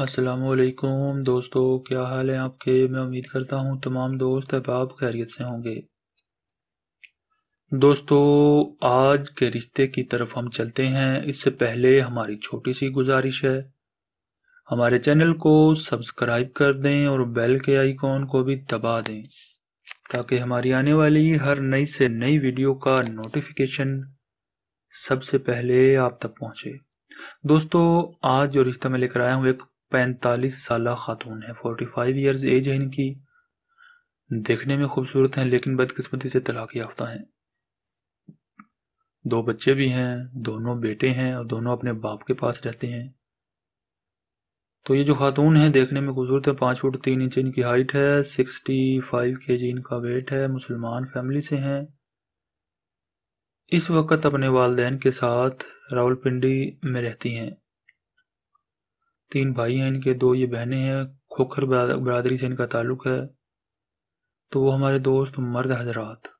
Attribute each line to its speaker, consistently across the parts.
Speaker 1: असलकुम दोस्तों क्या हाल है आपके मैं उम्मीद करता हूँ तमाम दोस्त अहबाब खैरियत से होंगे दोस्तों आज के रिश्ते की तरफ हम चलते हैं इससे पहले हमारी छोटी सी गुजारिश है हमारे चैनल को सब्सक्राइब कर दें और बेल के आइकॉन को भी दबा दें ताकि हमारी आने वाली हर नई से नई वीडियो का नोटिफिकेशन सबसे पहले आप तक पहुँचे दोस्तों आज जो रिश्ता मैं लेकर आया हूँ एक पैंतालीस साल खातून है फोर्टी फाइव ईयर्स एज है इनकी देखने में खूबसूरत हैं लेकिन बदकिस्मती से तलाक याफ्ता हैं दो बच्चे भी हैं दोनों बेटे हैं और दोनों अपने बाप के पास रहते हैं तो ये जो खातून है देखने में खूबसूरत है पाँच फुट तीन इंच इनकी हाइट है सिक्सटी फाइव के जी इनका वेट है मुसलमान फैमिली से हैं इस वक्त अपने वालदेन के साथ रावलपिंडी में रहती हैं तीन भाई हैं इनके दो ये बहनें हैं खोखर बरदरी से इनका ताल्लुक है तो वो हमारे दोस्त मर्द हजरात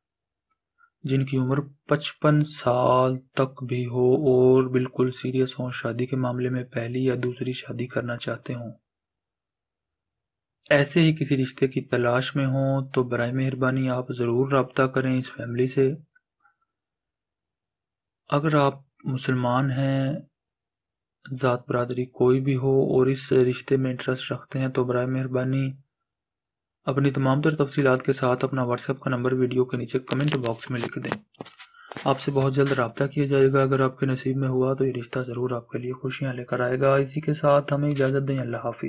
Speaker 1: जिनकी उम्र पचपन साल तक भी हो और बिल्कुल सीरियस हों शादी के मामले में पहली या दूसरी शादी करना चाहते हों ऐसे ही किसी रिश्ते की तलाश में हों तो बर मेहरबानी आप ज़रूर रबता करें इस फैमिली से अगर आप मुसलमान हैं ज़ात बरदरी कोई भी हो और इस रिश्ते में इंटरेस्ट रखते हैं तो बर मेहरबानी अपनी तमाम तर तफसीत के साथ अपना व्हाट्सएप का नंबर वीडियो के नीचे कमेंट बॉक्स में लिख दें आपसे बहुत जल्द रबता किया जाएगा अगर आपके नसीब में हुआ तो ये रिश्ता ज़रूर आपके लिए खुशियाँ लेकर आएगा इसी के साथ हमें इजाज़त दें अल्लाह हाफिज़